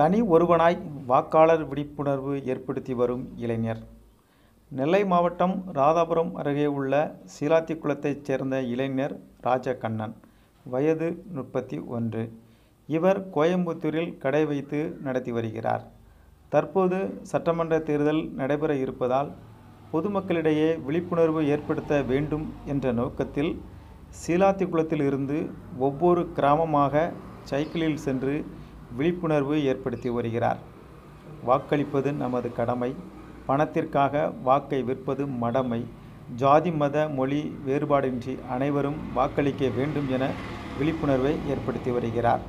தனி ஒருவனாய் வாக்காளர் விழிப்புணர்வு ஏற்படுத்தி வரும் இளைஞர் நெல்லை மாவட்டம் ராதாபுரம் அருகே உள்ள சீலாத்திக்குளத்தைச் சேர்ந்த இளைஞர் ராஜகண்ணன் வயது முப்பத்தி ஒன்று இவர் கோயம்புத்தூரில் கடை வைத்து நடத்தி வருகிறார் தற்போது சட்டமன்ற தேர்தல் நடைபெற இருப்பதால் பொதுமக்களிடையே விழிப்புணர்வு ஏற்படுத்த வேண்டும் என்ற நோக்கத்தில் சீலாத்திக்குளத்தில் இருந்து ஒவ்வொரு கிராமமாக சைக்கிளில் சென்று விழிப்புணர்வு ஏற்படுத்தி வருகிறார் வாக்களிப்பது நமது கடமை பணத்திற்காக வாக்கை விற்பது மடமை ஜாதி மத மொழி வேறுபாடின்றி அனைவரும் வாக்களிக்க வேண்டும் என விழிப்புணர்வை ஏற்படுத்தி வருகிறார்